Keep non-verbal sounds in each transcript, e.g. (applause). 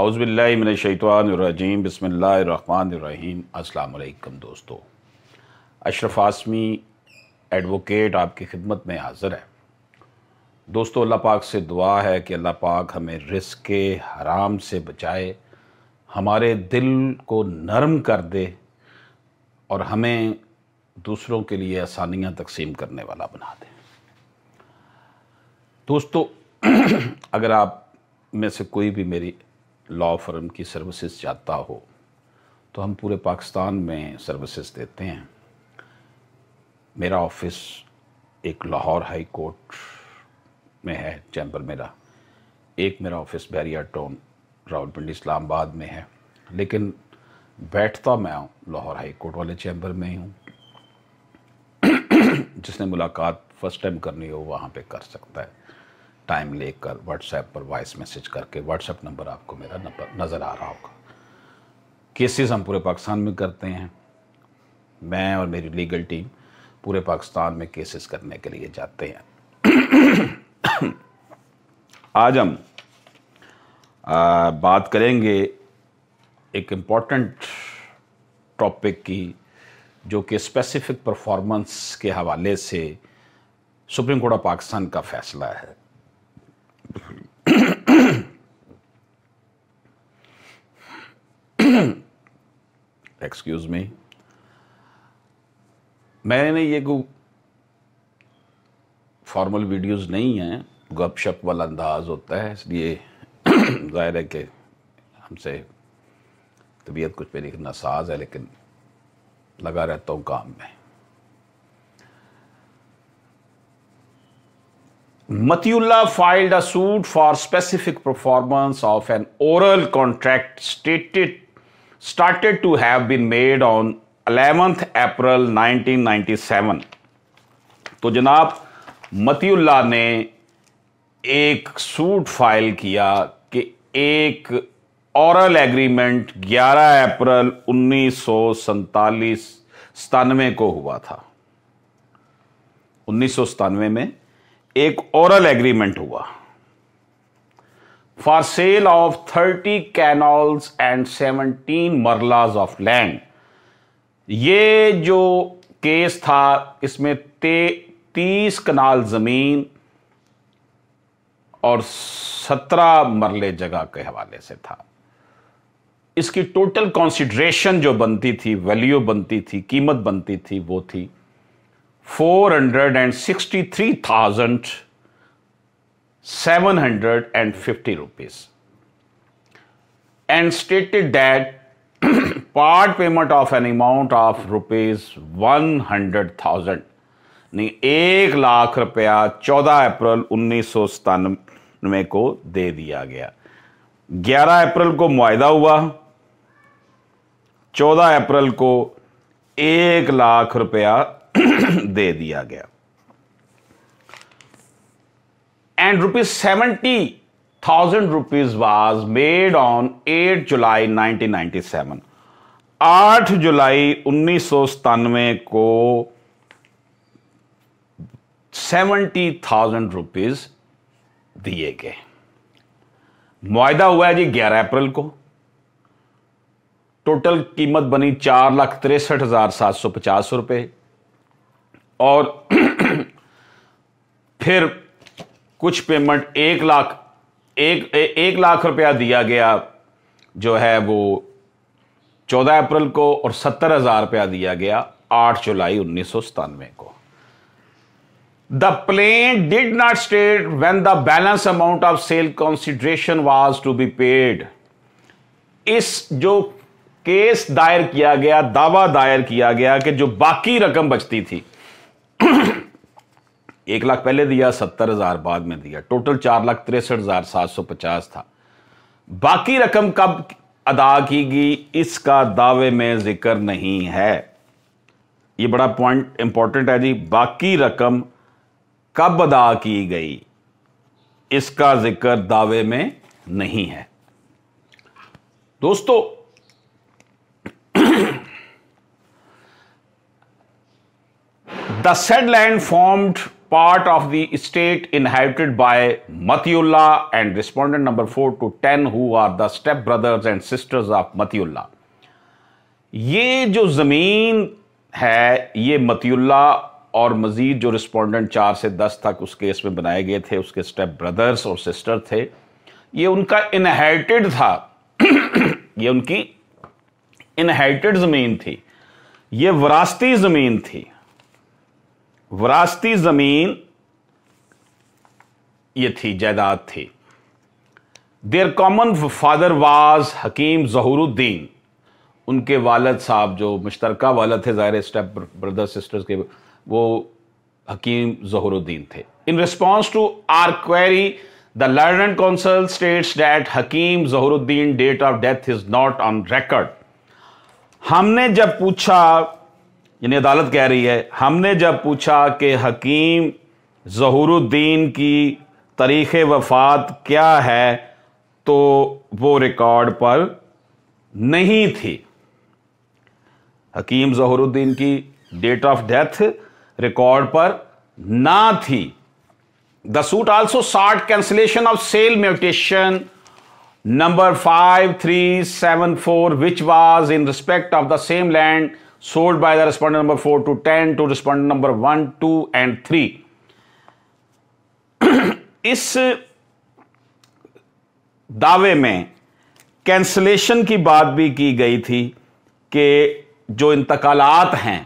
अउज़बिल्लिमिनशैतवानरजीम बसमीम अल्लाम दोस्तों अशरफ आसमी एडवोकेट आपकी खिदमत में हाज़िर है दोस्तों अल्लाह पाक से दुआ है कि अल्लाह पाक हमें रिस्क के हराम से बचाए हमारे दिल को नरम कर दे और हमें दूसरों के लिए आसानियाँ तकसीम करने वाला बना दे दोस्तों (clears throat) अगर आप में से कोई भी मेरी लॉ फर्म की सर्विसेज चाहता हो तो हम पूरे पाकिस्तान में सर्विसेज देते हैं मेरा ऑफिस एक लाहौर हाई कोर्ट में है चैम्बर मेरा एक मेरा ऑफिस बैरिया टाउन रावलपिंडी इस्लामाबाद में है लेकिन बैठता मैं हूँ लाहौर हाई कोर्ट वाले चैम्बर में ही हूँ जिसने मुलाकात फ़र्स्ट टाइम करनी हो वहाँ पे कर सकता है टाइम लेकर व्हाट्सएप पर वॉइस मैसेज करके व्हाट्सएप नंबर आपको मेरा नंबर नज़र आ रहा होगा केसेस हम पूरे पाकिस्तान में करते हैं मैं और मेरी लीगल टीम पूरे पाकिस्तान में केसेस करने के लिए जाते हैं आज हम बात करेंगे एक इम्पॉर्टेंट टॉपिक की जो कि स्पेसिफिक परफॉर्मेंस के हवाले से सुप्रीम कोर्ट ऑफ पाकिस्तान का फैसला है एक्सक्यूज़ मी मैंने ये को फॉर्मल वीडियोस नहीं हैं गपशप वाला अंदाज होता है इसलिए (clears throat) ज़ाहिर है कि हमसे तबीयत कुछ मेरी नासाज है लेकिन लगा रहता हूँ काम में Matiullah filed a suit for specific performance of an oral contract stated started to have been made on 11th April 1997 तो जनाब मतियुल्ला ने एक सूट फाइल किया कि एक औरल एग्रीमेंट 11 अप्रैल उन्नीस सतानवे को हुआ था उन्नीस में एक औरल एग्रीमेंट हुआ for sale of thirty kanals and seventeen marlas of land ये जो केस था इसमें ते तीस कनाल ज़मीन और सत्रह मरले जगह के हवाले से था इसकी टोटल कॉन्सिड्रेशन जो बनती थी वैल्यू बनती थी कीमत बनती थी वो थी four hundred and sixty three thousand seven hundred and fifty rupees and stated that part payment of an amount of rupees one hundred thousand नहीं एक लाख रुपया चौदह अप्रैल उन्नीस सौ सतानवे को दे दिया गया ग्यारह अप्रैल को मुआदा हुआ चौदह अप्रैल को एक लाख रुपया दे दिया गया and rupees seventy thousand rupees was made on eight July nineteen ninety seven आठ जुलाई उन्नीस सौ सतानवे को सेवेंटी थाउजेंड रुपीज दिए गए मुआदा हुआ है जी ग्यारह अप्रैल को टोटल कीमत बनी चार लाख तिरसठ हजार सात सौ पचास रुपए और (clears throat) फिर कुछ पेमेंट एक लाख एक ए, एक लाख रुपया दिया गया जो है वो चौदह अप्रैल को और सत्तर हज़ार रुपया दिया गया आठ जुलाई उन्नीस सौ सतानवे को the plaint did not state when the balance amount of sale consideration was to be paid इस जो केस दायर किया गया दावा दायर किया गया कि जो बाकी रकम बचती थी एक लाख पहले दिया सत्तर हज़ार बाद में दिया टोटल चार लाख तिरसठ हज़ार सात सौ पचास था बाकी रकम कब अदा की गई इसका दावे में जिक्र नहीं है ये बड़ा पॉइंट इंपॉर्टेंट है जी बाकी रकम कब अदा की गई इसका जिक्र दावे में नहीं है दोस्तों the said land formed part of the state inhabited by Matiullah and respondent number 4 to 10 who are the step brothers and sisters of Matiullah. ये जो ज़मीन है ये मतीुल्ला और मज़ीद जो रिस्पोंडेंट चार से दस तक उस केस में बनाए गए थे उसके स्टेप ब्रदर्स और सिस्टर थे ये उनका इनहेरिटेड था ये उनकी इनहेरिटेड ज़मीन थी ये वरासती ज़मीन थी वरासती जमीन ये थी जायदाद थी their common father was Hakeem Zahooruddin उनके वालद साहब जो मुश्तरका वालद थे ज़ाहिर स्टेप ब्रदर सिस्टर्स के वो हकीम जहूरुद्दीन थे in response to our query the learned counsel states that Hakeem Zahooruddin date of death is not on record हमने जब पूछा यानी अदालत कह रही है हमने जब पूछा कि हकीम जहूरुद्दीन की तारीख़ वफात क्या है तो वो रिकॉर्ड पर नहीं थी हकीम जहूरुद्दीन की डेट ऑफ डेथ रिकॉर्ड पर ना थी the suit also sought cancellation of sale mutation number five three seven four which was in respect of the same land sold by the respondent number 4 to 10 to respondent number 1, 2 and 3. (clears throat) इस दावे में cancellation की बात भी की गई थी कि जो इंतकालात हैं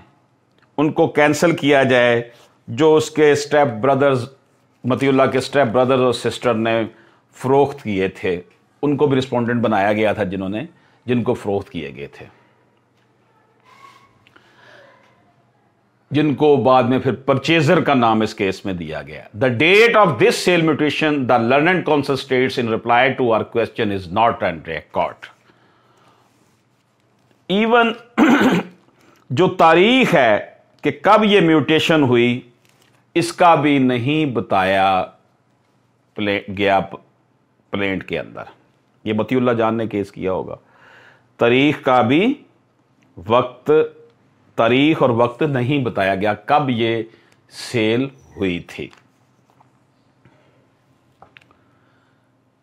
उनको कैंसिल किया जाए जो उसके स्टेप ब्रदर्स मतियुल्ला के स्टेप ब्रदर्स और सिस्टर ने फ़रोख्त किए थे उनको भी रिस्पोंडेंट बनाया गया था जिन्होंने जिनको फ़रोख्त किए गए थे जिनको बाद में फिर परचेजर का नाम इस केस में दिया गया the date of this sale mutation the learned counsel state in reply to our question is not on record even जो तारीख है कि कब ये म्यूटेशन हुई इसका भी नहीं बताया प्ले गया प्लेंट के अंदर ये बतीउल्ला जान ने केस किया होगा तारीख का भी वक्त तारीख और वक्त नहीं बताया गया कब ये सेल हुई थी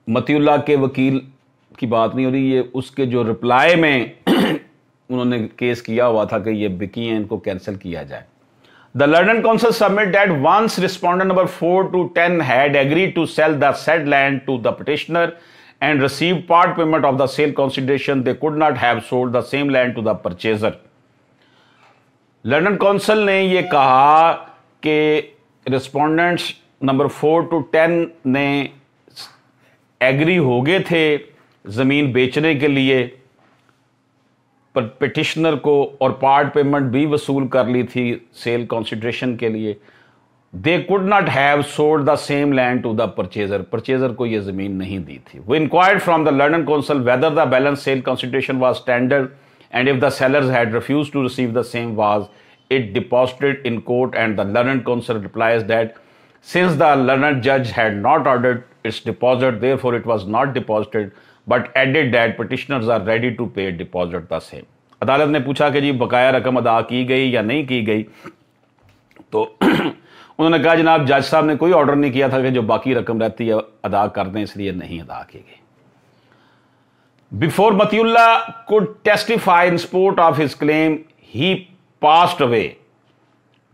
मतियुल्ला के वकील की बात नहीं हो रही ये उसके जो रिप्लाई में (clears throat) उन्होंने केस किया हुआ था कि ये बिकी हैं इनको कैंसिल किया जाए द लर्डन counsel submit that once respondent number four to ten had agree to sell the said land to the petitioner and receive part payment of the sale consideration, they could not have sold the same land to the purchaser learned counsel ने ये कहा कि respondents number four to ten ने agree हो गए थे ज़मीन बेचने के लिए पर पिटिशनर को और पार्ट पेमेंट भी वसूल कर ली थी सेल कॉन्सिड्रेशन के लिए they could not have sold the same land to the purchaser purchaser को यह ज़मीन नहीं दी थी वो inquired from the learned counsel whether the balance sale consideration was standard and if the seller had refuse to receive the same was it deposited in court and the learned counsel replies that since the learned जज had not order its deposit therefore it was not deposited but added that petitioners are ready to pay deposit the same अदालत ने पूछा कि जी बकाया रकम अदा की गई या नहीं की गई तो (clears throat) उन्होंने कहा जनाब जज साहब ने कोई ऑर्डर नहीं किया था कि जो बाकी रकम रहती है अदा कर दें इसलिए नहीं अदा की गई बिफोर मतियुल्ला को testify in support of his claim he passed away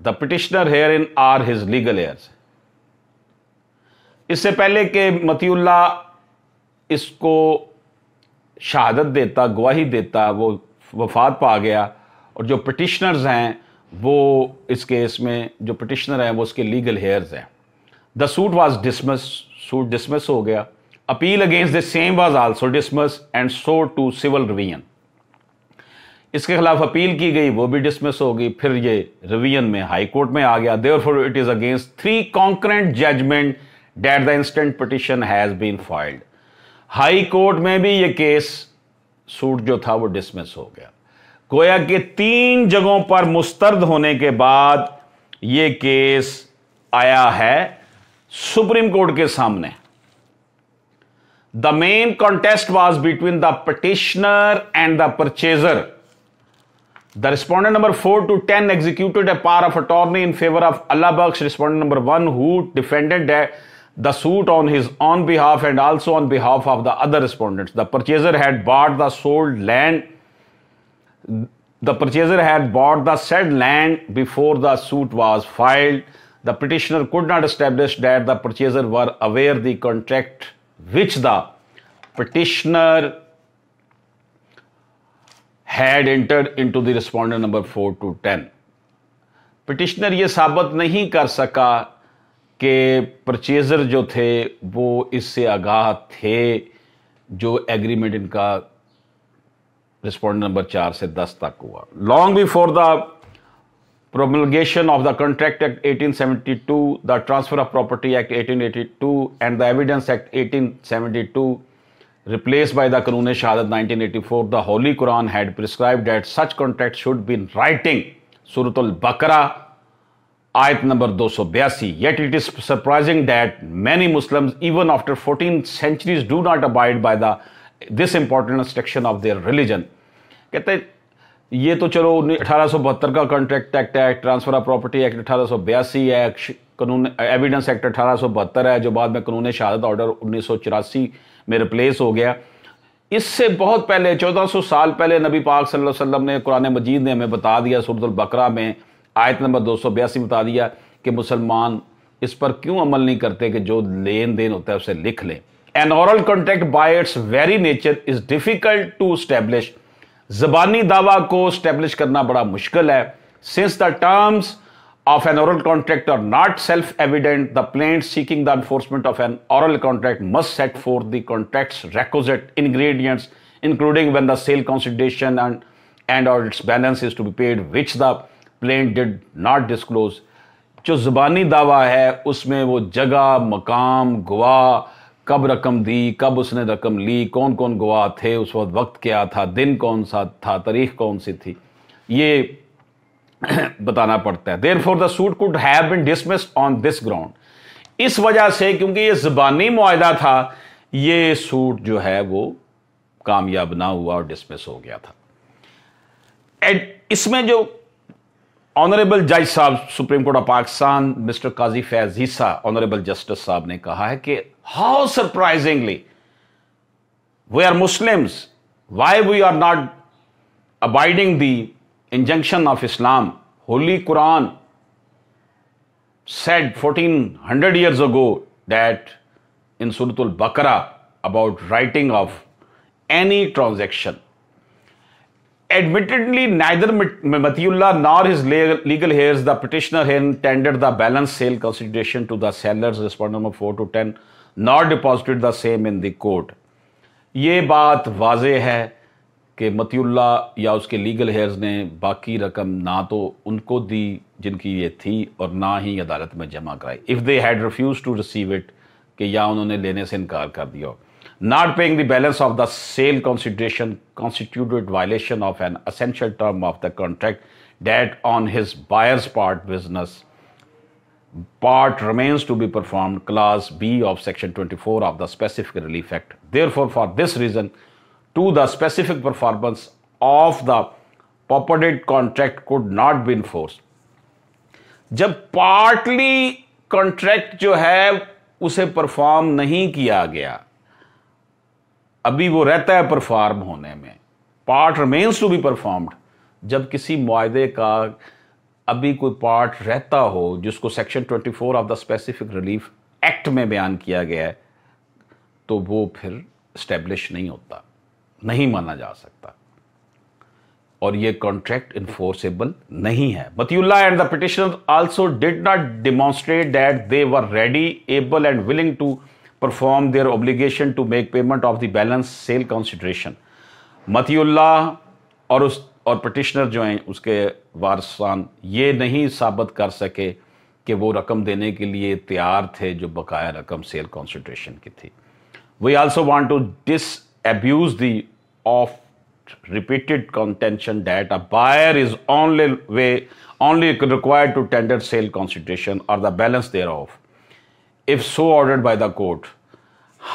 the petitioner herein are his legal heirs इससे पहले कि मतियुल्ला इसको शहादत देता गवाही देता वो वफात पा गया और जो पटिशनर्स हैं वो इस केस में जो पटिशनर हैं वो उसके लीगल हेयर्स हैं the suit was dismissed suit dismiss हो गया appeal against the same was also dismissed and so to civil revision इसके खिलाफ अपील की गई वो भी डिसमिस हो गई फिर ये रिवीजन में हाई कोर्ट में आ गया therefore it is against three concurrent judgment that the instant petition has been filed high court में भी ये केस सूट जो था वो डिसमिस हो गया गोया के तीन जगहों पर मुस्तर्द होने के बाद ये केस आया है सुप्रीम कोर्ट के सामने The main contest was between the petitioner and the purchaser. The respondent number 4 to 10 executed a power of attorney in favor of Allah Bakhsh, respondent number 1, who defended the suit on his own behalf and also on behalf of the other respondents. The purchaser had bought the sold land. The purchaser had bought the said land before the suit was filed. The petitioner could not establish that the purchaser were aware the contract which the petitioner had entered into the respondent number 4 to 10 petitioner ये साबित नहीं कर सका कि purchaser जो थे वो इससे आगाह थे जो एग्रीमेंट इनका respondent number 4 se 10 tak hua long before the promulgation of the Contract Act 1872, the Transfer of Property Act 1882, and the Evidence Act 1872, replaced by the Kanun Shahadat 1984, the Holy Quran had prescribed that such contracts should be in writing. Surat al Baqarah, ayat number 282. Yet it is surprising that many Muslims, even after 14 centuries, do not abide by the this important instruction of their religion. कहते ये तो चलो अठारह का contract act है transfer of property act अठारह है कानून एविडेंस एक्ट अठारह है जो बाद में कानून शहादत ऑर्डर उन्नीस में रिप्लेस हो गया इससे बहुत पहले 1400 साल पहले नबी पाक सल्लल्लाहु अलैहि वसल्लम ने कुरान मजीद ने हमें बता दिया सूरतुल बकरा में आयत नंबर दो सौ बयासी बता दिया कि मुसलमान इस पर क्यों अमल नहीं करते कि जो लेन देन होता है उसे लिख लें an oral contract by its very nature is difficult to establish जबानी दावा को स्टैब्लिश करना बड़ा मुश्किल है since the terms of an oral contract are not self evident the plaint seeking the enforcement of an oral contract must set for the contract requisite ingredients including when the sale consideration and and all its balance is to be paid which the plaint did not disclose जो जुबानी दावा है उसमें वो जगह मकाम गवाह कब रकम दी कब उसने रकम ली कौन कौन गवाह थे उस वक्त वक्त क्या था दिन कौन सा था तारीख कौन सी थी ये (clears throat) बताना पड़ता है therefore the suit could have been dismissed on this ground इस वजह से क्योंकि ये ज़बानी मुआदा था ये सूट जो है वो कामयाब ना हुआ और डिसमिस हो गया था इसमें जो ऑनरेबल जज साहब supreme court of Pakistan mister Qazi Faez Isa honourable justice साहब ने कहा है कि how surprisingly we are Muslims why we are not abiding the injunction of Islam holy Quran fourteen 1400 years ago that in Suratul Baqarah about writing of any transaction Admittedly, neither Mathiullah nor his legal heirs, the petitioner hen, tendered the balance sale consideration to the sellers, respondent number 4 to 10, nor deposited the same in the court. ये बात was है कि मतीुल्ला या उसके legal hairs ने बाकी रकम ना तो उनको दी जिनकी ये थी और ना ही अदालत में जमा कराई if they had refuse to receive it कि या उन्होंने लेने से इनकार कर दिया हो Not paying the balance of the sale consideration constituted violation of an essential term of the contract that on his buyer's part business part remains to be performed clause b of section 24 of the specific relief act therefore for this reason to the specific performance of the purported contract could not be enforced जब partly contract जो है उसे perform नहीं किया गया अभी वो रहता है परफॉर्म होने में part remains to be performed जब किसी मुआदे का अभी कोई पार्ट रहता हो जिसको section 24 of the specific relief act में बयान किया गया है तो वो फिर इस्टेब्लिश नहीं होता नहीं माना जा सकता और ये कॉन्ट्रैक्ट इन्फोर्सेबल नहीं है Matiullah and the petitioner also did not demonstrate that they were ready able and willing to perform their obligation to make payment of the balance sale consideration Matiullah और उस और पटिशनर जो हैं उसके वारसान ये नहीं साबित कर सके कि वो रकम देने के लिए तैयार थे जो बकाया रकम सेल कॉन्सेंट्रेशन की थी we also want to disabuse the of repeated contention that a buyer is only way only required to tender sale consideration और the balance thereof if so ordered by the court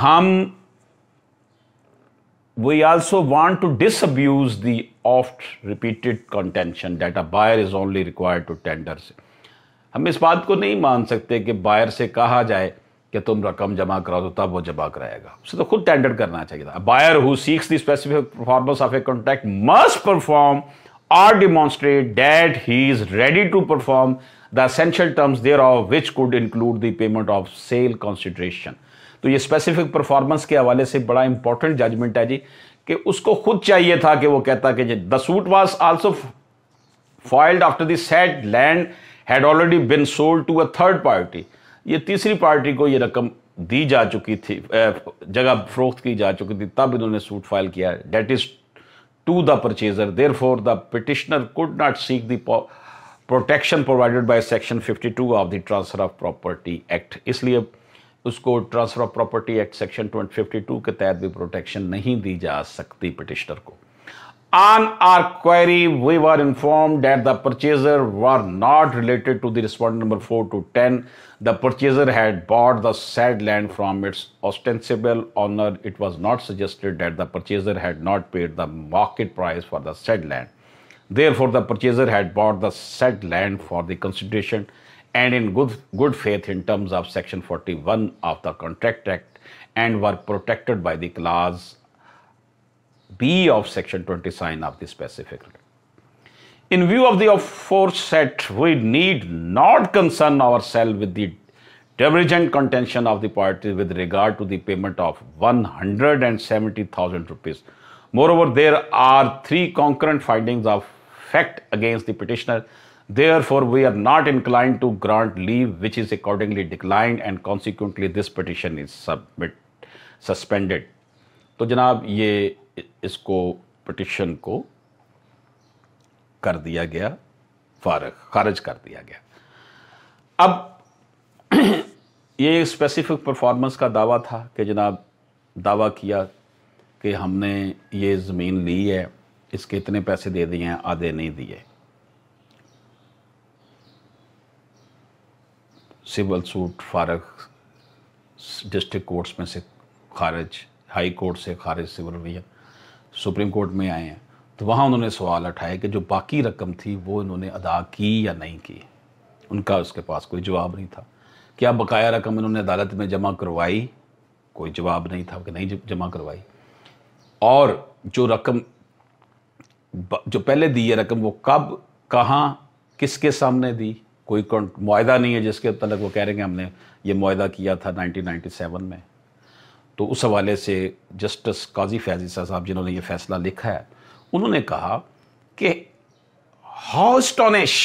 हम we also want to disabuse oft repeated contention that a buyer is only required to tender से हम इस बात को नहीं मान सकते कि बायर से कहा जाए कि तुम रकम जमा कराओ तो तब वो जमा कराएगा उसे तो खुद टेंडर करना चाहिए था buyer who seeks the specific performance of a contract must perform or demonstrate that he is ready to perform essential terms thereof which could include the payment of sale consideration तो ये specific performance के हवाले से बड़ा important judgement है जी कि उसको खुद चाहिए था कि वो कहता कि जी the suit was also filed after the said land had already been sold to a third party ये तीसरी पार्टी को ये रकम दी जा चुकी थी जगह फरोख्त की जा चुकी थी तब इन्होंने सूट फाइल किया that is to the there Therefore, the petitioner could not seek the protection provided by section 52 of the transfer of property act इसलिए उसको transfer of property act section 252 के तहत भी प्रोटेक्शन नहीं दी जा सकती पिटिशनर को on our query we were informed that the purchaser were not related to the respond number four to ten the purchaser had bought the said land from its ostensible owner it was not suggested that the purchaser had not paid the market price for the said land Therefore, the purchaser had bought the said land for the consideration and in good, good faith in terms of Section 41 of the Contract Act and were protected by the clause B of Section 20 of the specific In view of the aforesaid, we need not concern ourselves with the divergent contention of the parties with regard to the payment of 170,000 rupees Moreover, there are three concurrent findings of fact against the petitioner. Therefore, we are not inclined to grant leave, which is accordingly declined, and consequently, this petition is submit suspended. तो जनाब ये इसको petition को कर दिया गया फारग खारिज कर दिया गया अब ये स्पेसिफिक परफॉर्मेंस का दावा था कि जनाब दावा किया कि हमने ये ज़मीन ली है इसके इतने पैसे दे दिए हैं आधे नहीं दिए सिविल सूट फारग डिस्ट्रिक्ट कोर्ट्स में से खारिज हाई कोर्ट से खारिज सिविल रिया सुप्रीम कोर्ट में आए हैं तो वहाँ उन्होंने सवाल उठाया कि जो बाकी रकम थी वो इन्होंने अदा की या नहीं की उनका उसके पास कोई जवाब नहीं था क्या बकाया रकम इन्होंने अदालत में जमा करवाई कोई जवाब नहीं था कि नहीं जमा करवाई और जो रकम जो पहले दी है रकम वो कब कहाँ किसके सामने दी कोई माह नहीं है जिसके तलक मतलब वो कह रहे हैं हमने ये माह किया था 1997 में तो उस हवाले से जस्टिस काजी फैजी साहब जिन्होंने ये फैसला लिखा है उन्होंने कहा कि हाउ स्टॉनिश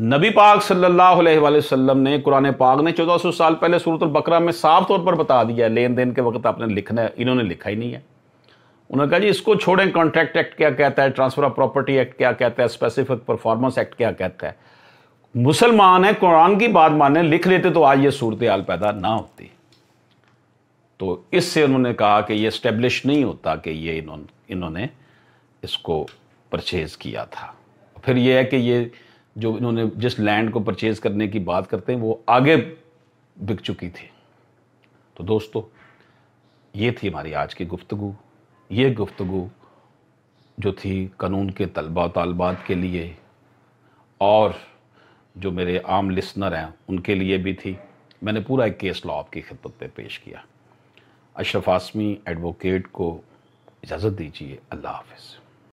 नबी पाक सल्लल्लाहु अलैहि वसल्लम ने कुरान पाक ने 1400 साल पहले सूरत बकरा में साफ तौर पर बता दिया लेन देन के वक्त आपने लिखना इन्होंने लिखा ही नहीं है उन्होंने कहा जी इसको छोड़ें कॉन्ट्रैक्ट एक्ट क्या कहता है ट्रांसफर ऑफ प्रॉपर्टी एक्ट क्या कहता है स्पेसिफिक परफॉर्मेंस एक्ट क्या कहता है मुसलमान है कुरान की बात माने लिख लेते तो आज ये सूरत हाल पैदा ना होती तो इससे उन्होंने कहा कि ये स्टेब्लिश नहीं होता कि ये इन्होंने इन्होंने इसको परचेज़ किया था फिर यह है कि ये जो इन्होंने जिस लैंड को परचेज करने की बात करते हैं वो आगे बिक चुकी थी तो दोस्तों ये थी हमारी आज की गुफ्तगु ये गुफ्तगु जो थी कानून के तलबा तलबात के लिए और जो मेरे आम लिसनर हैं उनके लिए भी थी मैंने पूरा एक केस लॉ आपकी खिदमत में पेश किया अशरफ आसमी एडवोकेट को इजाज़त दीजिए अल्लाह हाफिज़